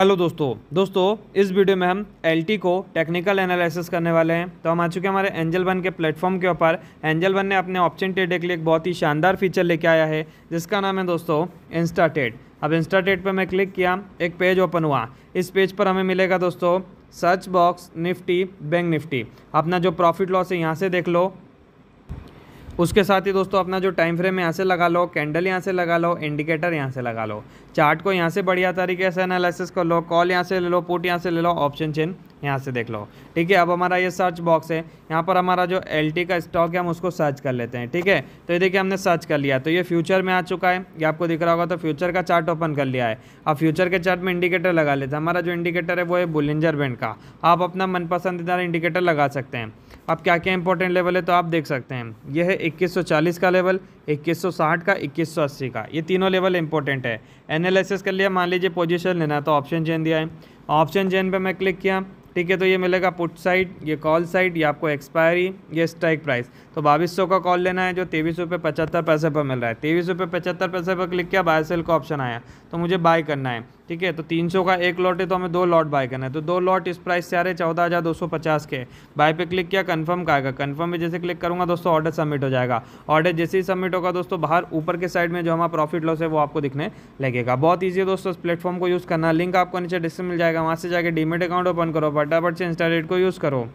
hello दोस्तों दोस्तों इस वीडियो में हम एल को टेक्निकल एनालिसिस करने वाले हैं तो हम आ चुके हैं हमारे एंजल वन के प्लेटफॉर्म के ऊपर एंजल वन ने अपने ऑप्शन ट्रेड के लिए एक बहुत ही शानदार फीचर लेके आया है जिसका नाम है दोस्तों इंस्टा ट्रेड अब इंस्टा ट्रेड पर मैं क्लिक किया एक पेज ओपन हुआ इस पेज पर हमें मिलेगा दोस्तों search box Nifty bank Nifty अपना जो प्रॉफिट लॉस है यहाँ से देख लो उसके साथ ही दोस्तों अपना जो टाइम फ्रेम यहाँ से लगा लो कैंडल यहाँ से लगा लो इंडिकेटर यहाँ से लगा लो चार्ट को यहाँ से बढ़िया तरीके से एनालिसिस कर लो कॉल यहाँ से ले लो पुट यहाँ से ले लो ऑप्शन चेन यहाँ से देख लो ठीक है अब हमारा ये सर्च बॉक्स है यहाँ पर हमारा जो एल का स्टॉक है हम उसको सर्च कर लेते हैं ठीक है तो ये देखिए हमने सर्च कर लिया तो ये फ्यूचर में आ चुका है ये आपको दिख रहा होगा तो फ्यूचर का चार्ट ओपन कर लिया है अब फ्यूचर के चार्ट में इंडिकेटर लगा लेते हैं हमारा जो इंडिकेटर है वो है बुलेंजर बैंड का आप अपना मनपसंदीदा इंडिकेटर लगा सकते हैं अब क्या क्या इंपॉर्टेंट लेवल है तो आप देख सकते हैं यह है इक्कीस का लेवल इक्कीस का इक्कीस का ये तीनों लेवल इंपॉर्टेंट है एनालिसिस कर लिया मान लीजिए पोजीशन लेना तो ऑप्शन चेन दिया है ऑप्शन चेन पे मैं क्लिक किया ठीक है तो ये मिलेगा पुट साइड ये कॉल साइड ये आपको एक्सपायरी ये स्ट्राइक प्राइस तो बाईस सौ का कॉल लेना है जो तेईस रुपये पचहत्तर पैसे पर मिल रहा है तेईस रुपये पचहत्तर पैसे पर क्लिक किया बाय सेल का ऑप्शन आया तो मुझे बाय करना है ठीक है तो 300 का एक लॉट है तो हमें दो लॉट बाय करना है तो दो लॉट इस प्राइस से आ रहे चौदह हज़ार दो सौ पचास के बाय पे क्लिक किया कन्फर्म का आएगा कन्फर्म में जैसे क्लिक करूँगा दोस्तों ऑर्डर सबमिट हो जाएगा ऑर्डर जैसे ही सबमिट होगा दोस्तों बाहर ऊपर के साइड में जो हमारा प्रॉफिट लॉस है वो आपको दिखने लगेगा बहुत ईजी है दोस्तों इस प्लेटफॉर्म को यूज़ करना लिंक आपको नीचे डिस्क्रिप्शन मिल जाएगा वहाँ से जाकर डीमेट अकाउंट ओपन करो फटाफट से इंस्टाग्रेट को यूज़ करो